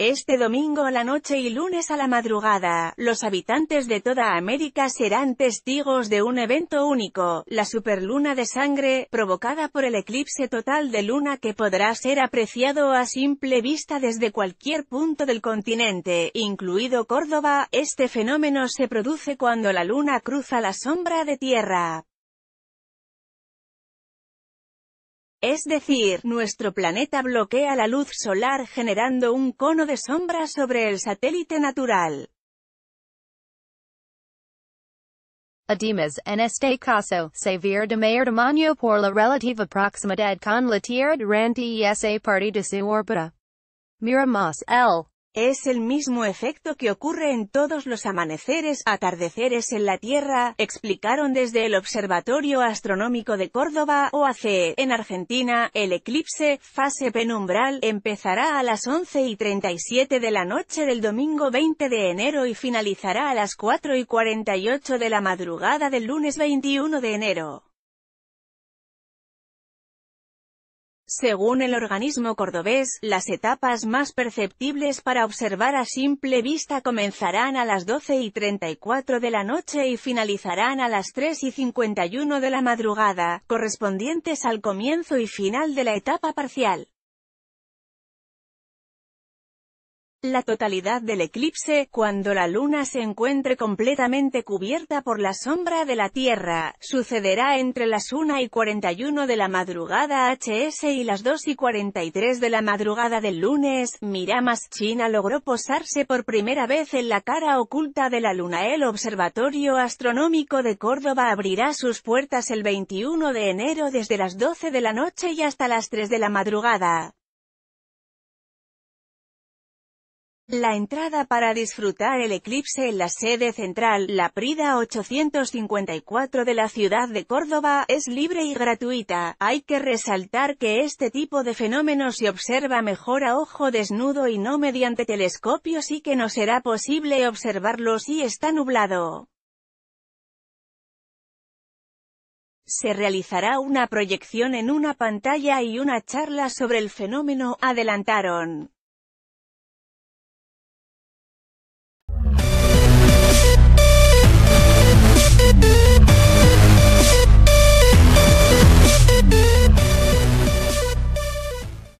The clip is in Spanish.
Este domingo a la noche y lunes a la madrugada, los habitantes de toda América serán testigos de un evento único, la superluna de sangre, provocada por el eclipse total de luna que podrá ser apreciado a simple vista desde cualquier punto del continente, incluido Córdoba. Este fenómeno se produce cuando la luna cruza la sombra de tierra, Es decir, nuestro planeta bloquea la luz solar generando un cono de sombra sobre el satélite natural. ademas en este caso, se vir de mayor tamaño por la relativa proximidad con la Tierra durante esa parte de su órbita. Miramos el. Es el mismo efecto que ocurre en todos los amaneceres, atardeceres en la Tierra, explicaron desde el Observatorio Astronómico de Córdoba, OACE, en Argentina, el eclipse, fase penumbral, empezará a las 11 y 37 de la noche del domingo 20 de enero y finalizará a las 4 y 48 de la madrugada del lunes 21 de enero. Según el organismo cordobés, las etapas más perceptibles para observar a simple vista comenzarán a las 12 y 34 de la noche y finalizarán a las 3 y 51 de la madrugada, correspondientes al comienzo y final de la etapa parcial. La totalidad del eclipse, cuando la Luna se encuentre completamente cubierta por la sombra de la Tierra, sucederá entre las 1 y 41 de la madrugada HS y las 2 y 43 de la madrugada del lunes. Miramas China logró posarse por primera vez en la cara oculta de la Luna. El Observatorio Astronómico de Córdoba abrirá sus puertas el 21 de enero desde las 12 de la noche y hasta las 3 de la madrugada. La entrada para disfrutar el eclipse en la sede central, la Prida 854 de la ciudad de Córdoba, es libre y gratuita. Hay que resaltar que este tipo de fenómeno se observa mejor a ojo desnudo y no mediante telescopios y que no será posible observarlo si está nublado. se realizará una proyección en una pantalla y una charla sobre el fenómeno, adelantaron.